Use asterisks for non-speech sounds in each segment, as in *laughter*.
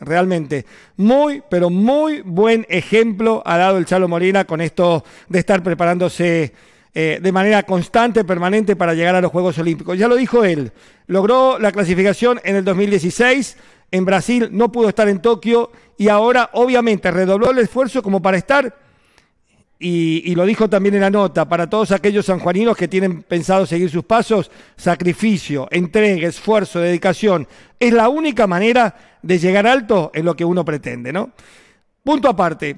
realmente. Muy, pero muy buen ejemplo ha dado el Chalo Molina con esto de estar preparándose eh, de manera constante, permanente para llegar a los Juegos Olímpicos. Ya lo dijo él, logró la clasificación en el 2016, en Brasil no pudo estar en Tokio y ahora obviamente redobló el esfuerzo como para estar y, lo dijo también en la nota, para todos aquellos sanjuaninos que tienen pensado seguir sus pasos, sacrificio, entrega, esfuerzo, dedicación, es la única manera de llegar alto en lo que uno pretende, ¿no? Punto aparte,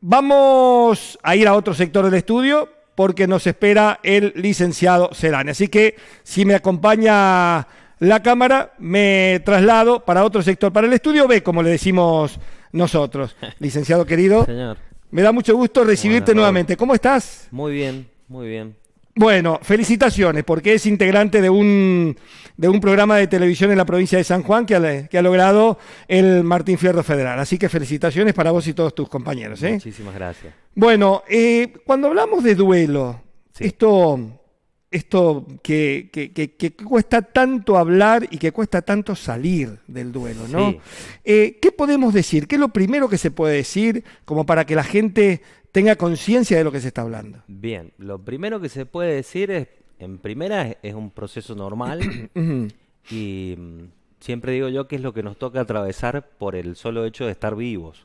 vamos a ir a otro sector del estudio porque nos espera el licenciado Serán. Así que si me acompaña la cámara, me traslado para otro sector, para el estudio B, como le decimos nosotros. *laughs* Licenciado querido. Señor. Me da mucho gusto recibirte nuevamente. ¿Cómo estás? Muy bien, muy bien. Bueno, felicitaciones, porque es integrante de un, de un programa de televisión en la provincia de San Juan que ha, que ha logrado el Martín Fierro Federal. Así que felicitaciones para vos y todos tus compañeros. ¿eh? Muchísimas gracias. Bueno, eh, cuando hablamos de duelo, esto esto que, cuesta tanto hablar y que cuesta tanto salir del duelo, ¿no? Eh, ¿Qué podemos decir? ¿Qué es lo primero que se puede decir como para que la gente tenga conciencia de lo que se está hablando? Bien, lo primero que se puede decir es, en primera, es, es un proceso normal *coughs* y mm, siempre digo yo que es lo que nos toca atravesar por el solo hecho de estar vivos.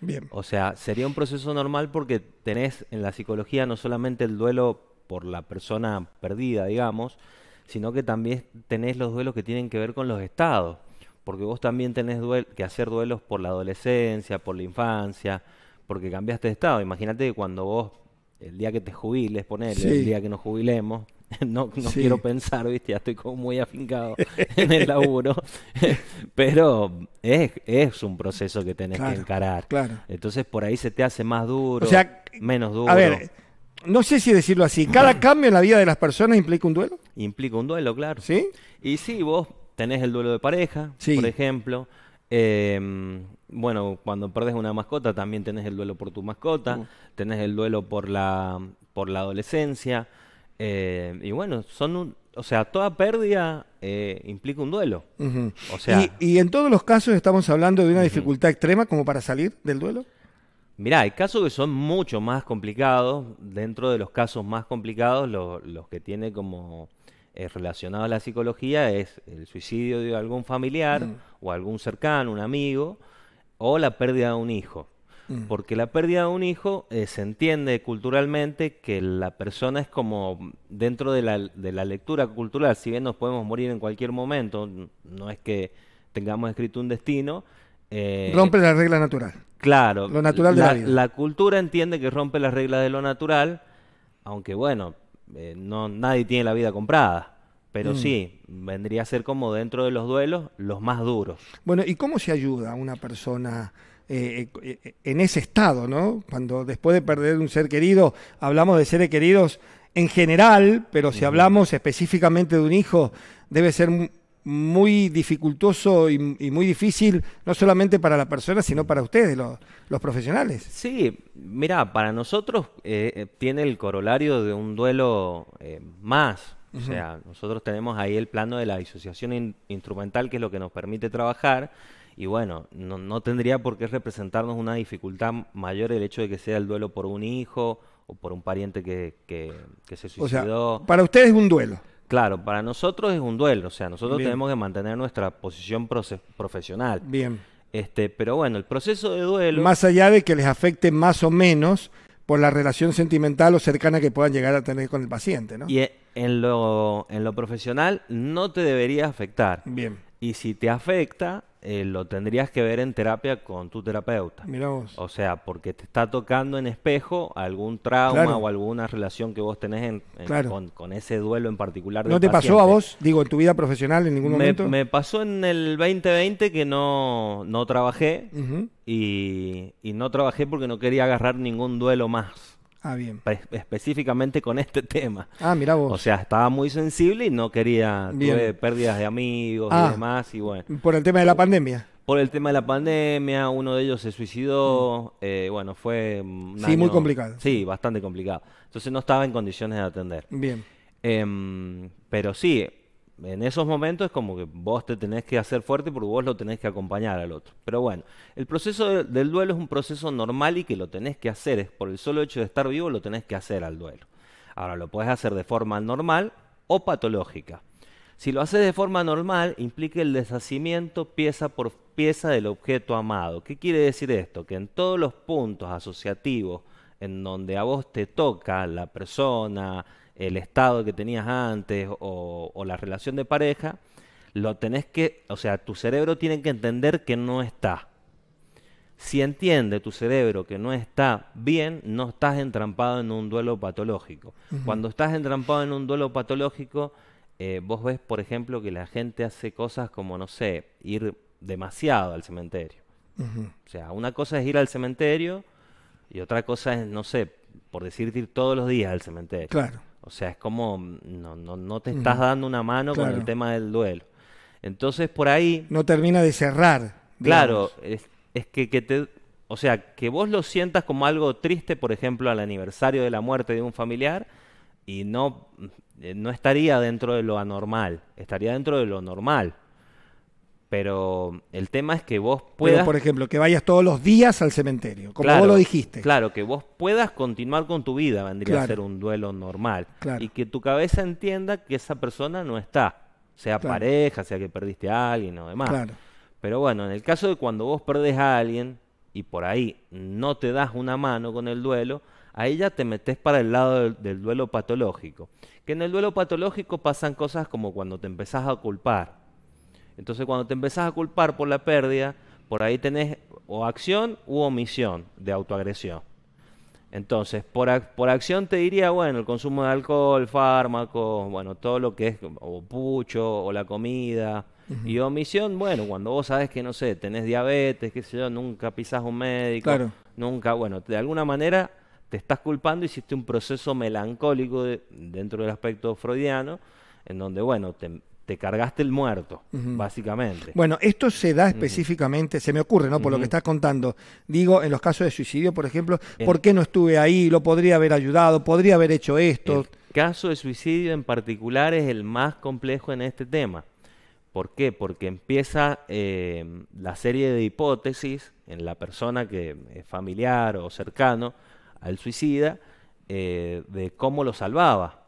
Bien. O sea, sería un proceso normal porque tenés en la psicología no solamente el duelo por la persona perdida, digamos, sino que también tenés los duelos que tienen que ver con los estados, porque vos también tenés que hacer duelos por la adolescencia, por la infancia, porque cambiaste de estado. Imagínate que cuando vos, el día que te jubiles, poner el día que nos jubilemos, *laughs* no, no quiero pensar, viste, ya estoy como muy afincado *laughs* en el laburo, *laughs* pero es, un proceso que tenés que encarar. Claro. Entonces por ahí se te hace más duro, menos duro no sé si decirlo así, cada cambio en la vida de las personas implica un duelo. Implica un duelo, claro. ¿Sí? Y sí, vos tenés el duelo de pareja, por ejemplo. Em, bueno, cuando perdes una mascota también tenés el duelo por tu mascota, uh. tenés el duelo por la, por la adolescencia. Eh, y bueno, son o sea, toda pérdida eh, implica un duelo. ¿Y, en todos los casos estamos hablando de una dificultad extrema como para salir del duelo? Mirá, hay casos que son mucho más complicados. Dentro de los casos más complicados, los que tiene como eh, relacionado a la psicología es el suicidio de algún familiar mm. o algún cercano, un amigo, o la pérdida de un hijo. Mm. Porque la pérdida de un hijo eh, se entiende culturalmente que la persona es como dentro de la, lectura cultural, si bien nos podemos morir en cualquier momento, no es que tengamos escrito un destino. Eh, Rompe la regla natural. Claro. la, cultura entiende que rompe las reglas de lo natural, aunque bueno, eh, no, nadie tiene la vida comprada. Pero mm. sí, vendría a ser como dentro de los duelos los más duros. Bueno, ¿y cómo se ayuda a una persona eh, eh, en ese estado, no? Cuando después de perder un ser querido, hablamos de seres queridos en general, pero si hablamos específicamente de un hijo, debe ser muy dificultoso y, muy difícil, no solamente para la persona, sino para ustedes, los, profesionales. Sí, mira, para nosotros eh, eh, tiene el corolario de un duelo eh, más. O sea, nosotros tenemos ahí el plano de la disociación instrumental, que es lo que nos permite trabajar. Y bueno, no, no tendría por qué representarnos una dificultad mayor el hecho de que sea el duelo por un hijo o por un pariente que, que, se suicidó. para ustedes es un duelo. Claro, para nosotros es un duelo, o sea, nosotros tenemos que mantener nuestra posición profesional. Bien. Este, pero bueno, el proceso de duelo... Más allá de que les afecte más o menos por la relación sentimental o cercana que puedan llegar a tener con el paciente, ¿no? Y e, en lo, en lo profesional no te debería afectar. Bien. Y si te afecta, eh, lo tendrías que ver en terapia con tu terapeuta. Mira O sea, porque te está tocando en espejo algún trauma o alguna relación que vos tenés en, con, ese duelo en particular. ¿No te pasó a vos, digo, en tu vida profesional en ningún momento? Me pasó en el 2020 que no, no trabajé y no trabajé porque no quería agarrar ningún duelo más. Ah, bien. Específicamente con este *laughs* tema. Ah, mira vos. O sea, estaba muy sensible y no quería. pérdidas de amigos y ah. demás. Y bueno. Por el tema de la pandemia. Por el tema de la pandemia, uno de ellos se suicidó. Mm. Eh, bueno, fue. sí, muy complicado. Sí, bastante complicado. Entonces no estaba en condiciones de atender. Bien. Em, pero sí, en esos momentos es como que vos te tenés que hacer fuerte porque vos lo tenés que acompañar al otro. Pero bueno, el proceso del duelo es un proceso normal y que lo tenés que hacer, es por el solo hecho de estar vivo lo tenés que hacer al duelo. Ahora, lo puedes hacer de forma normal o patológica. Si lo haces de forma normal, implica el deshacimiento pieza por pieza del objeto amado. ¿Qué quiere decir esto? Que en todos los puntos asociativos en donde a vos te toca la persona, el estado que tenías antes o, la relación de pareja, lo tenés que, o sea, tu cerebro tiene que entender que no está. Si entiende tu cerebro que no está bien, no estás entrampado en un duelo patológico. Cuando estás entrampado en un duelo patológico, eh, vos ves, por ejemplo, que la gente hace cosas como, no sé, ir demasiado al cementerio. O sea, una cosa es ir al cementerio y otra cosa es, no sé, por decirte ir todos los días al cementerio. Claro. O sea, es como mm, no, no, no te estás dando una mano con el tema del duelo. Entonces, por ahí... No termina de cerrar. Claro, es, es que, que te, o sea, que vos lo sientas como algo triste, por ejemplo, al aniversario de la muerte de un familiar, y no, eh, no estaría dentro de lo anormal, estaría dentro de lo normal pero el tema es que vos puedas... Pero, por ejemplo, que vayas todos los días al cementerio, como vos lo dijiste. Claro, que vos puedas continuar con tu vida, vendría a ser un duelo normal. Y que tu cabeza entienda que esa persona no está, sea pareja, sea que perdiste a alguien o demás. Pero bueno, en el caso de cuando vos perdés a alguien y por ahí no te das una mano con el duelo, ahí ya te metes para el lado del duelo patológico. Que en el duelo patológico pasan cosas como cuando te empezás a culpar entonces cuando te empezás a culpar por la pérdida, por ahí tenés o acción u omisión de autoagresión. Entonces, por, acción te diría, bueno, el consumo de alcohol, fármacos, bueno, todo lo que es o pucho o la comida. Y omisión, bueno, cuando vos sabes que, no sé, tenés diabetes, qué sé yo, nunca pisás un médico, nunca, bueno, de alguna manera te estás culpando, hiciste un proceso melancólico dentro del aspecto freudiano, en donde, bueno, te, te cargaste el muerto, básicamente. Bueno, esto se da específicamente, se me ocurre, ¿no? Por lo que estás contando. Digo, en los casos de suicidio, por ejemplo, ¿por qué no estuve ahí? ¿Lo podría haber ayudado? ¿Podría haber hecho esto? El caso de suicidio en particular es el más complejo en este tema. ¿Por qué? Porque empieza eh, la serie de hipótesis en la persona que es familiar o cercano al suicida eh, de cómo lo salvaba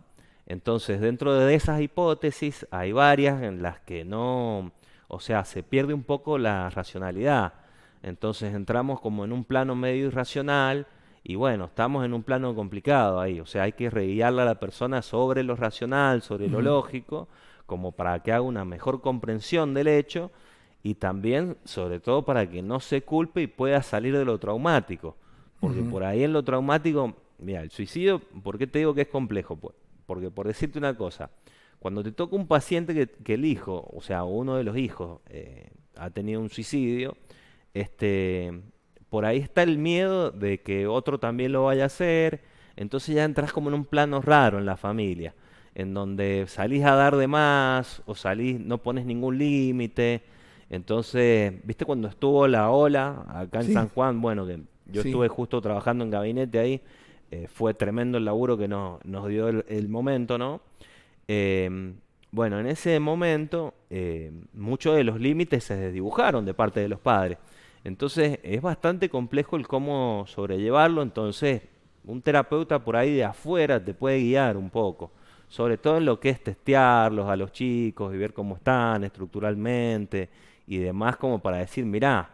entonces, dentro de esas hipótesis hay varias en las que no, o sea, se pierde un poco la racionalidad. Entonces entramos como en un plano medio irracional y bueno, estamos en un plano complicado ahí. O sea, hay que reguiarle a la persona sobre lo racional, sobre lo lógico, como para que haga una mejor comprensión del hecho y también, sobre todo, para que no se culpe y pueda salir de lo traumático. Porque por ahí en lo traumático, mira, el suicidio, ¿por qué te digo que es complejo? Pues porque por decirte una cosa, cuando te toca un paciente que, el hijo, o sea, uno de los hijos, eh, ha tenido un suicidio, este, por ahí está el miedo de que otro también lo vaya a hacer, entonces ya entras como en un plano raro en la familia, en donde salís a dar de más o salís, no pones ningún límite. Entonces, ¿viste cuando estuvo la ola acá en San Juan? Bueno, que yo estuve justo trabajando en gabinete ahí eh, fue tremendo el laburo que nos dio el, momento, ¿no? Eh, bueno, en ese momento eh, muchos de los límites se desdibujaron de parte de los padres. Entonces es bastante complejo el cómo sobrellevarlo, entonces un terapeuta por ahí de afuera te puede guiar un poco, sobre todo en lo que es testearlos a los chicos y ver cómo están estructuralmente y demás como para decir, mirá,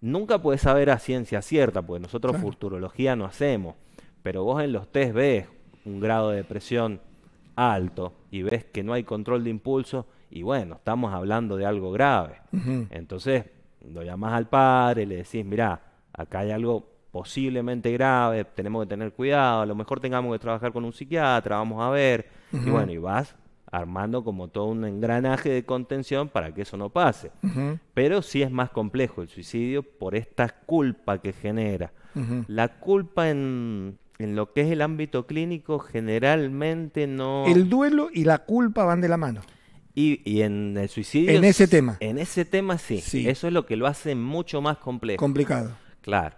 nunca puedes saber a ciencia cierta, porque nosotros futurología no hacemos. Pero vos en los test ves un grado de depresión alto y ves que no hay control de impulso y bueno, estamos hablando de algo grave. Entonces, lo llamás al padre, le decís, mirá, acá hay algo posiblemente grave, tenemos que tener cuidado, a lo mejor tengamos que trabajar con un psiquiatra, vamos a ver. Y bueno, y vas armando como todo un engranaje de contención para que eso no pase. Pero sí es más complejo el suicidio por esta culpa que genera. La culpa en, en lo que es el ámbito clínico generalmente no... El duelo y la culpa van de la mano. Y, y en el suicidio... En ese tema. En ese tema sí. Eso es lo que lo hace mucho más complejo. Complicado. Claro.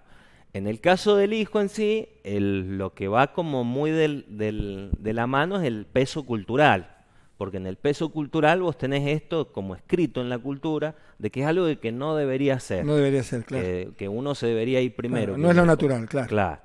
En el caso del hijo en sí, lo que va como muy de la mano es el peso cultural. Porque en el peso cultural vos tenés esto como escrito en la cultura, de que es algo de que no debería ser. No debería ser, claro. Eh, que, uno se debería ir primero. no es lo natural, claro. Claro.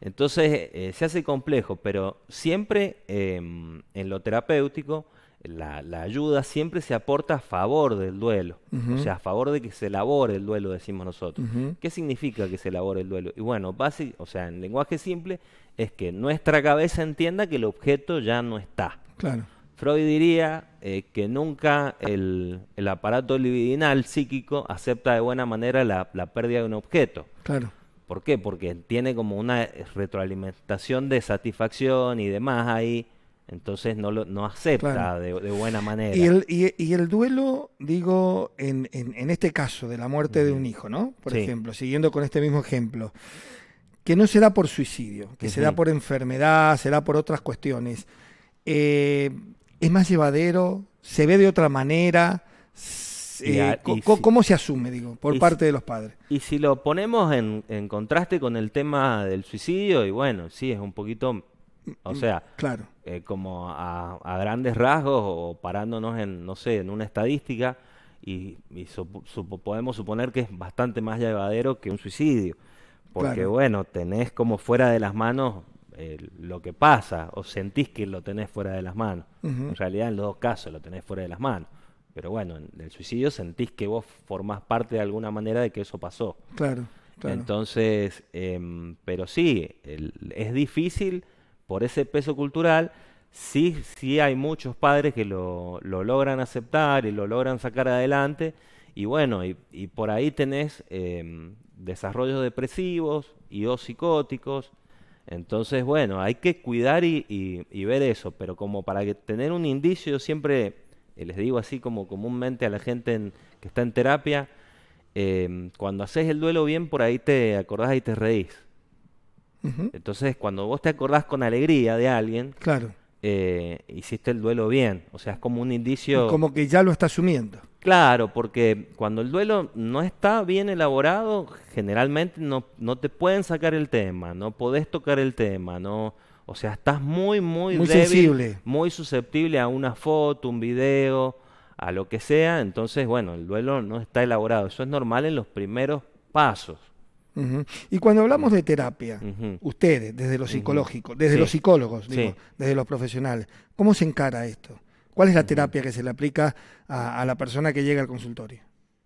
Entonces eh, se hace complejo, pero siempre em, en lo terapéutico la, ayuda siempre se aporta a favor del duelo, o sea, a favor de que se elabore el duelo, decimos nosotros. ¿Qué significa que se elabore el duelo? Y bueno, o sea, en lenguaje simple, es que nuestra cabeza entienda que el objeto ya no está. Claro. Freud diría eh, que nunca el, aparato libidinal psíquico acepta de buena manera la, la pérdida de un objeto. Claro. ¿Por qué? Porque tiene como una eh, retroalimentación de satisfacción y demás ahí. Entonces no, lo, no acepta de, de, buena manera. Y el, duelo, digo, en, en, este caso de la muerte de un hijo, ¿no? Por ejemplo, siguiendo con este mismo ejemplo, que no será por suicidio, que uh da será por enfermedad, será por otras cuestiones. Eh, ¿Es más llevadero? ¿Se ve de otra manera? Eh, ¿cómo se asume, digo, por parte de los padres? Y si lo ponemos en, contraste con el tema del suicidio, y bueno, sí, es un poquito, o sea, mm, eh, como a, grandes rasgos o parándonos en, no sé, en una estadística, y, podemos suponer que es bastante más llevadero que un suicidio, porque bueno, tenés como fuera de las manos eh, lo que pasa o sentís que lo tenés fuera de las manos. En realidad en los dos casos lo tenés fuera de las manos. Pero bueno, en el suicidio sentís que vos formás parte de alguna manera de que eso pasó. Claro. Entonces, em, pero sí, es difícil por ese peso cultural. Sí, sí hay muchos padres que lo, logran aceptar y lo logran sacar adelante. Y bueno, y, por ahí tenés em, desarrollos depresivos y o psicóticos. Entonces, bueno, hay que cuidar y, y ver eso, pero como para que tener un indicio, siempre eh, les digo así como comúnmente a la gente que está en terapia, em, cuando haces el duelo bien, por ahí te acordás y te reís. Entonces, cuando vos te acordás con alegría de alguien, claro. Eh, hiciste el duelo bien. O sea, es como un indicio. Como que ya lo está asumiendo. Claro, porque cuando el duelo no está bien elaborado, generalmente no, no te pueden sacar el tema, no podés tocar el tema, no, o sea, estás muy, muy, sensible. muy susceptible a una foto, un video, a lo que sea. Entonces, bueno, el duelo no está elaborado. Eso es normal en los primeros pasos. Y cuando hablamos de terapia, ustedes, desde lo psicológico, desde los psicólogos, desde los profesionales, ¿cómo se encara esto? ¿Cuál es la terapia que se le aplica a, la persona que llega al consultorio?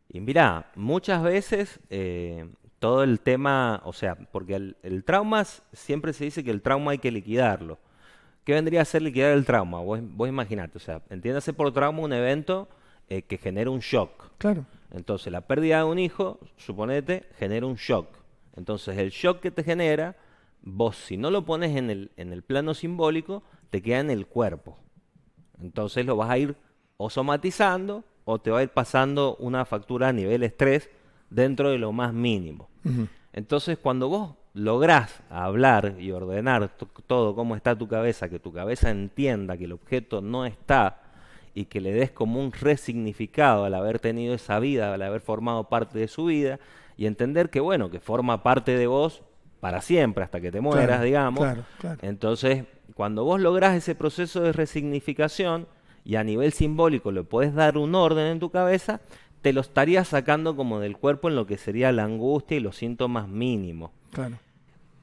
Y mirá, muchas veces eh, todo el tema, o sea, porque el, trauma siempre se dice que el trauma hay que liquidarlo. ¿Qué vendría a ser liquidar el trauma? Vos, vos imaginate, o sea, entiéndase por trauma un evento eh, que genera un shock. Claro. Entonces, la pérdida de un hijo, suponete, genera un shock. Entonces, el shock que te genera, vos si no lo pones en el, en el plano simbólico, te queda en el cuerpo. Entonces lo vas a ir o somatizando o te va a ir pasando una factura a nivel estrés dentro de lo más mínimo. Entonces, cuando vos lográs hablar y ordenar todo cómo está tu cabeza, que tu cabeza entienda que el objeto no está y que le des como un resignificado al haber tenido esa vida, al haber formado parte de su vida, y entender que, bueno, que forma parte de vos para siempre, hasta que te mueras, digamos. Entonces, cuando vos lográs ese proceso de resignificación y a nivel simbólico le puedes dar un orden en tu cabeza, te lo estaría sacando como del cuerpo en lo que sería la angustia y los síntomas mínimos.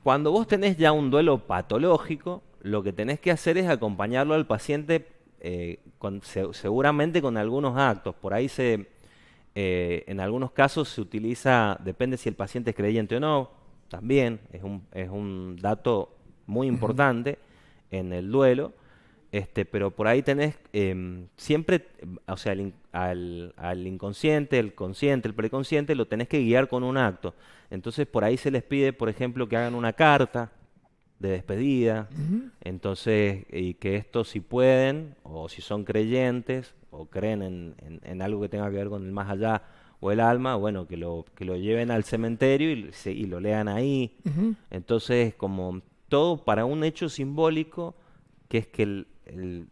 Cuando vos tenés ya un duelo patológico, lo que tenés que hacer es acompañarlo al paciente eh, seguramente con algunos actos. Por ahí se, eh, en algunos casos se utiliza, depende si el paciente es creyente o no, también es un, dato muy importante en el duelo. Este, pero por ahí tenés em, siempre, o sea, el, al, al, inconsciente, el consciente, el preconsciente, lo tenés que guiar con un acto. Entonces por ahí se les pide, por ejemplo, que hagan una carta de despedida, entonces, y que esto si pueden, o si son creyentes, o creen en, en, algo que tenga que ver con el más allá o el alma, bueno, que lo, que lo lleven al cementerio y, y lo lean ahí. Entonces, como todo para un hecho simbólico, que es que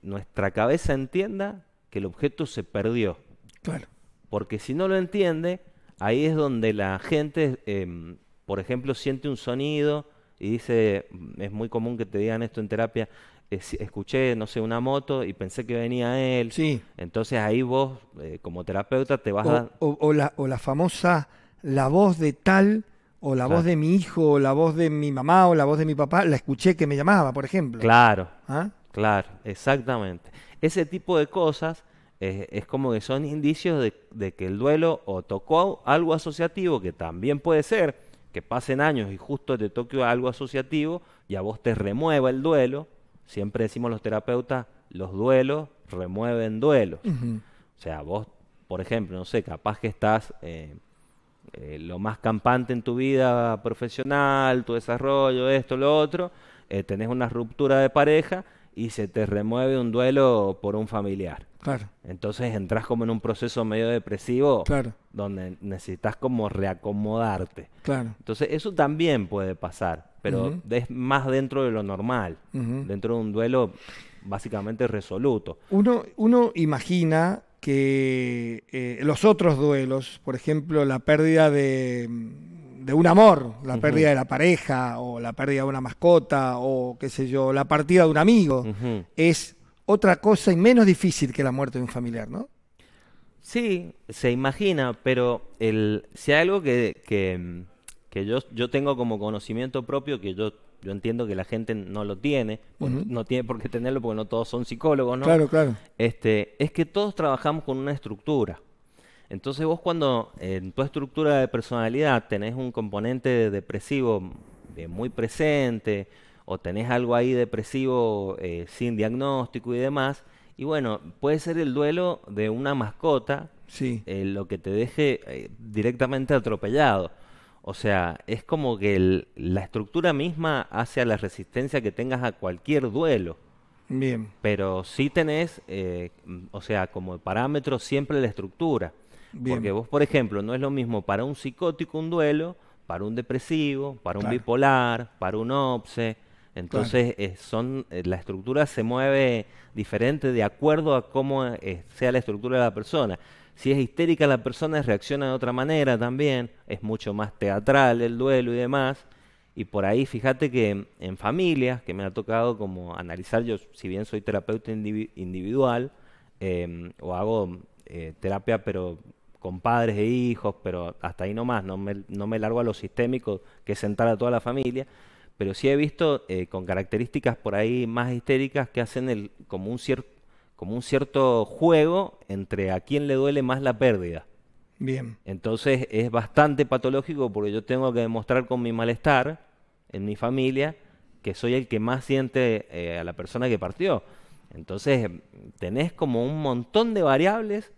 nuestra cabeza entienda que el objeto se perdió. Claro. Porque si no lo entiende, ahí es donde la gente, em, por ejemplo, siente un sonido y dice, mm, es muy común que te digan esto en terapia, eh, escuché, no sé, una moto y pensé que venía él. Sí. Entonces ahí vos, eh, como terapeuta, te vas o, a... O, la, o, la, famosa, la voz de tal, o la voz de mi hijo, o la voz de mi mamá, o la voz de mi papá, la escuché que me llamaba, por ejemplo. Claro. ¿Ah? Claro, exactamente. Ese tipo de cosas eh, es como que son indicios de, que el duelo o tocó algo asociativo, que también puede ser que pasen años y justo te toque algo asociativo y a vos te remueva el duelo. Siempre decimos los terapeutas, los duelos remueven duelos. O sea, vos, por ejemplo, no sé, capaz que estás eh, eh, lo más campante en tu vida profesional, tu desarrollo, esto, lo otro, tenés una ruptura de pareja y se te remueve un duelo por un familiar. Claro. Entonces entras como en un proceso medio depresivo donde necesitas como reacomodarte. Claro. Entonces eso también puede pasar, pero es más dentro de lo normal, dentro de un duelo básicamente resoluto. Uno, uno imagina que eh, los otros duelos, por ejemplo, la pérdida de, de un amor, la pérdida de la pareja o la pérdida de una mascota o qué sé yo, la partida de un amigo, es otra cosa y menos difícil que la muerte de un familiar, ¿no? Sí, se imagina, pero el, si hay algo que, yo, yo tengo como conocimiento propio, que yo yo entiendo que la gente no lo tiene, no tiene por qué tenerlo porque no todos son psicólogos, ¿no? Claro, claro. Este, es que todos trabajamos con una estructura. Entonces vos cuando en tu estructura de personalidad tenés un componente depresivo eh, muy presente o tenés algo ahí depresivo eh, sin diagnóstico y demás, y bueno, puede ser el duelo de una mascota eh, lo que te deje directamente atropellado. O sea, es como que la estructura misma a la resistencia que tengas a cualquier duelo. Bien. Pero sí tenés, o sea, como parámetro siempre la estructura. Porque vos, por ejemplo, no es lo mismo para un psicótico un duelo, para un depresivo, para un bipolar, para un OPSE. Entonces, eh, son, eh, la estructura se mueve diferente de acuerdo a cómo eh, sea la estructura de la persona. Si es histérica la persona reacciona de otra manera también, es mucho más teatral el duelo y demás. Y por ahí, fíjate que en familias, que me ha tocado como analizar, yo si bien soy terapeuta individual, em, o hago terapia, pero con padres e hijos, pero hasta ahí nomás, no me, no me largo a lo sistémico que es sentar a toda la familia, pero sí he visto eh, con características por ahí más histéricas que hacen el, como, un como un cierto juego entre a quién le duele más la pérdida. Bien. Entonces es bastante patológico porque yo tengo que demostrar con mi malestar en mi familia que soy el que más siente eh, a la persona que partió. Entonces tenés como un montón de variables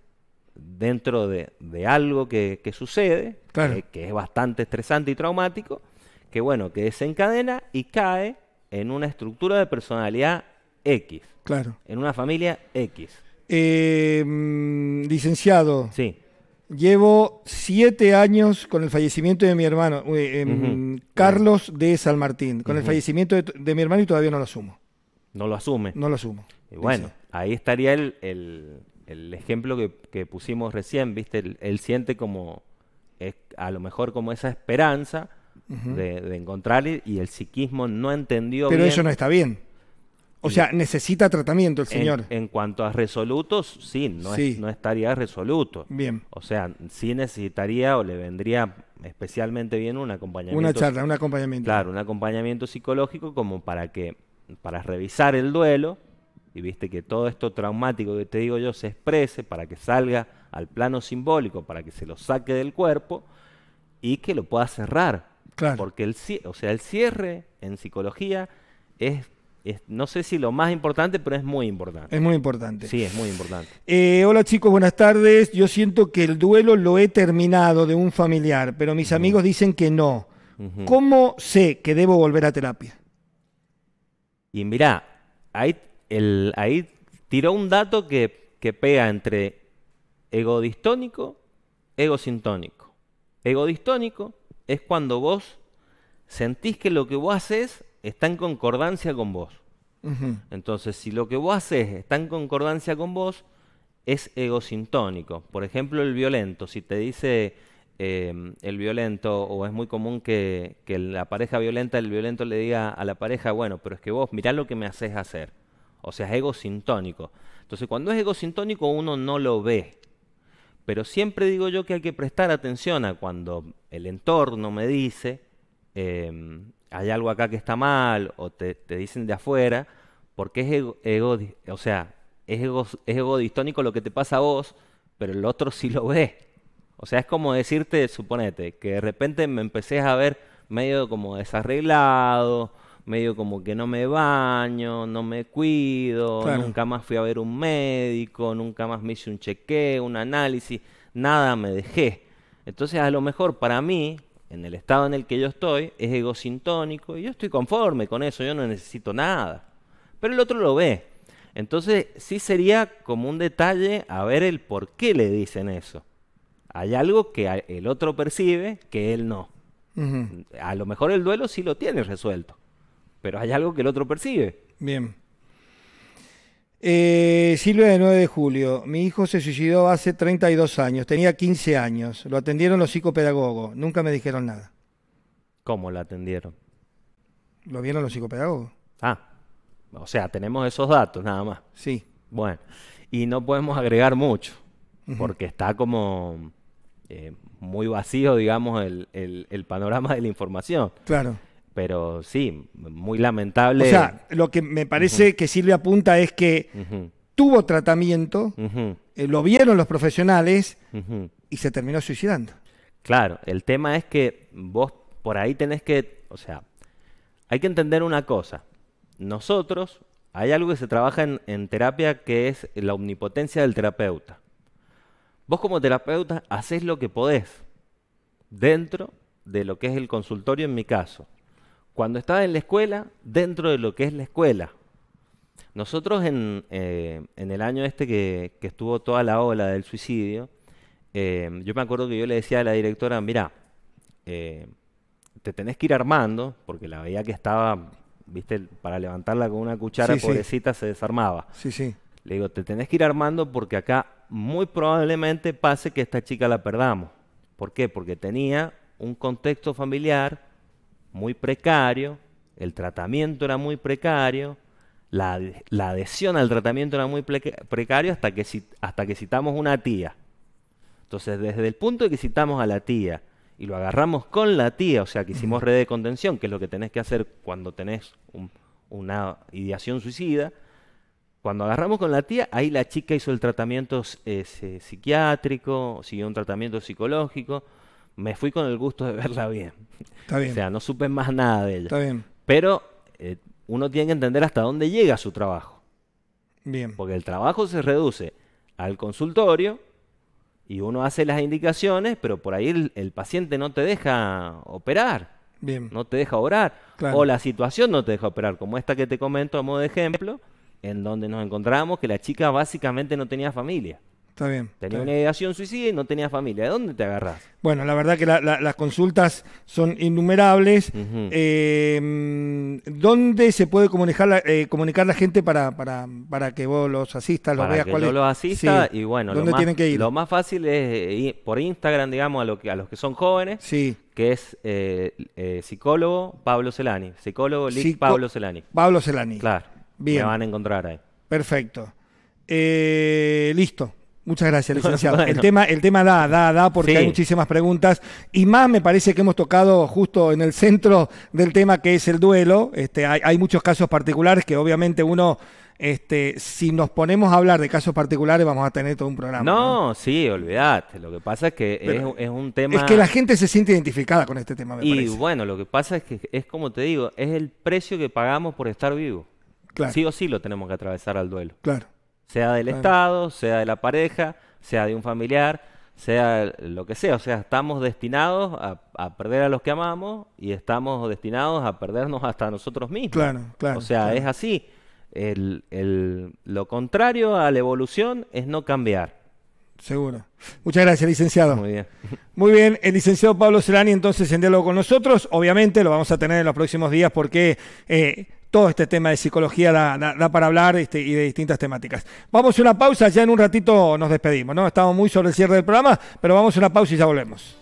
dentro de, algo que, sucede, que, es bastante estresante y traumático, que bueno, que desencadena y cae en una estructura de personalidad X. Claro. En una familia X. Em, licenciado. Sí. Llevo siete años con el fallecimiento de mi hermano, eh, em, Carlos de San Martín, con el fallecimiento de, mi hermano y todavía no lo asumo. No lo asume. No lo asumo. bueno, ahí estaría el, el ejemplo que, pusimos recién, ¿viste? Él, siente como, es, a lo mejor como esa esperanza de, de, encontrar y, el psiquismo no entendió Pero eso no está bien. O sea, necesita tratamiento el señor. En, cuanto a resolutos, sí, no, no estaría resoluto. Bien. O sea, sí necesitaría o le vendría especialmente bien un acompañamiento. Una charla, un acompañamiento. Claro, un acompañamiento psicológico como para que, para revisar el duelo, y viste que todo esto traumático que te digo yo se exprese para que salga al plano simbólico, para que se lo saque del cuerpo y que lo pueda cerrar. Claro. Porque el, o sea, el cierre en psicología es no sé si lo más importante, pero es muy importante. Es muy importante. Sí, es muy importante. Eh, hola chicos, buenas tardes. Yo siento que el duelo lo he terminado de un familiar, pero mis amigos dicen que no. ¿Cómo sé que debo volver a terapia? Y mirá, ahí ahí tiró un dato que, pega entre ego distónico, ego sintónico. Ego distónico es cuando vos sentís que lo que vos haces está en concordancia con vos. Entonces, si lo que vos haces está en concordancia con vos, es egosintónico. Por ejemplo, el violento. Si te dice em, el violento, o es muy común que, que, la pareja violenta, el violento le diga a la pareja, bueno, pero es que vos mirá lo que me haces hacer. O sea, es egosintónico. Entonces, cuando es egosintónico, uno no lo ve. Pero siempre digo yo que hay que prestar atención a cuando el entorno me dice, em, hay algo acá que está mal, o te, dicen de afuera, porque es ego, o sea, es ego, lo que te pasa a vos, pero el otro sí lo ve. O sea, es como decirte, suponete, que de repente me empecé a ver medio como desarreglado, medio como que no me baño, no me cuido, nunca más fui a ver un médico, nunca más me hice un chequeo, un análisis, nada me dejé. Entonces a lo mejor para mí, en el estado en el que yo estoy, es egosintónico y yo estoy conforme con eso, yo no necesito nada. Pero el otro lo ve. Entonces sí sería como un detalle a ver el por qué le dicen eso. Hay algo que el otro percibe que él no. A lo mejor el duelo sí lo tiene resuelto pero hay algo que el otro percibe. Bien. Eh, Silvia de 9 de julio. Mi hijo se suicidó hace 32 años. Tenía 15 años. Lo atendieron los psicopedagogos. Nunca me dijeron nada. ¿Cómo lo atendieron? Lo vieron los psicopedagogos. Ah, o sea, tenemos esos datos nada más. Sí. Bueno, y no podemos agregar mucho, porque está como eh, muy vacío, digamos, el panorama de la información. Claro. Pero sí, muy lamentable. O sea, lo que me parece que Silvia apunta es que tuvo tratamiento, eh, lo vieron los profesionales y se terminó suicidando. Claro, el tema es que vos por ahí tenés que, o sea, hay que entender una cosa. Nosotros, hay algo que se trabaja en, en terapia que es la omnipotencia del terapeuta. Vos como terapeuta haces lo que podés dentro de lo que es el consultorio en mi caso cuando estaba en la escuela, dentro de lo que es la escuela. Nosotros en, eh, el año este que, estuvo toda la ola del suicidio, eh, yo me acuerdo que yo le decía a la directora, mira, eh, te tenés que ir armando, porque la veía que estaba, viste, para levantarla con una cuchara pobrecita se desarmaba. Sí, sí. Le digo, te tenés que ir armando porque acá muy probablemente pase que esta chica la perdamos. ¿Por qué? Porque tenía un contexto familiar muy precario, el tratamiento era muy precario, la, adhesión al tratamiento era muy precario hasta que, hasta que citamos una tía. Entonces, desde el punto de que citamos a la tía y lo agarramos con la tía, o sea, que hicimos red de contención, que es lo que tenés que hacer cuando tenés una ideación suicida, cuando agarramos con la tía, ahí la chica hizo el tratamiento eh, psiquiátrico, siguió un tratamiento psicológico, me fui con el gusto de *laughs* verla bien. Está bien. O sea, no supe más nada de ella. Está bien. Pero eh, uno tiene que entender hasta dónde llega su trabajo. Bien. Porque el trabajo se reduce al consultorio y uno hace las indicaciones, pero por ahí el, paciente no te deja operar. Bien. No te deja orar. O la situación no te deja operar, como esta que te comento a modo de ejemplo, en donde nos encontramos que la chica básicamente no tenía familia. Está Tenía una ideación suicida y no tenía familia. ¿De dónde te agarras? Bueno, la verdad que las consultas son innumerables. Em, ¿Dónde se puede comunicar la, eh, comunicar la gente para, para, para que vos los asistas, los veas yo los asista y bueno, ¿Dónde lo, tienen que ir? lo más fácil es eh, ir por Instagram, digamos, a, lo que, a los que son jóvenes. Que es eh, psicólogo Pablo Celani. Psicólogo Pablo Celani. Pablo Celani. Claro. Bien. Me van a encontrar ahí. Perfecto. listo. Muchas gracias, *laughs* licenciado. El tema, el tema da, da, da, porque hay muchísimas preguntas. Y más me parece que hemos tocado justo en el centro del tema que es el duelo. Este, hay, muchos casos particulares que obviamente uno este, si nos ponemos a hablar de casos particulares vamos a tener todo un programa. No, sí, olvidate. Lo que pasa es que es, un tema... Es que la gente se siente identificada con este tema, me y, bueno, lo que pasa es que es como te digo, es el precio que pagamos por estar vivo. Claro. Sí o sí lo tenemos que atravesar al duelo. Claro sea del Estado, sea de la pareja, sea de un familiar, sea lo que sea. O sea, estamos destinados a, perder a los que amamos y estamos destinados a perdernos hasta nosotros mismos. Claro, claro. O sea, es así. lo contrario a la evolución es no cambiar. Seguro. Muchas gracias, licenciado. Muy bien. Muy bien, el licenciado Pablo Celani entonces en diálogo con nosotros. Obviamente lo vamos a tener en los próximos días porque eh, todo este tema de psicología da, para hablar este, y de distintas temáticas. Vamos a una pausa, ya en un ratito nos despedimos, ¿no? Estamos muy sobre el cierre del programa, pero vamos a una pausa y ya volvemos.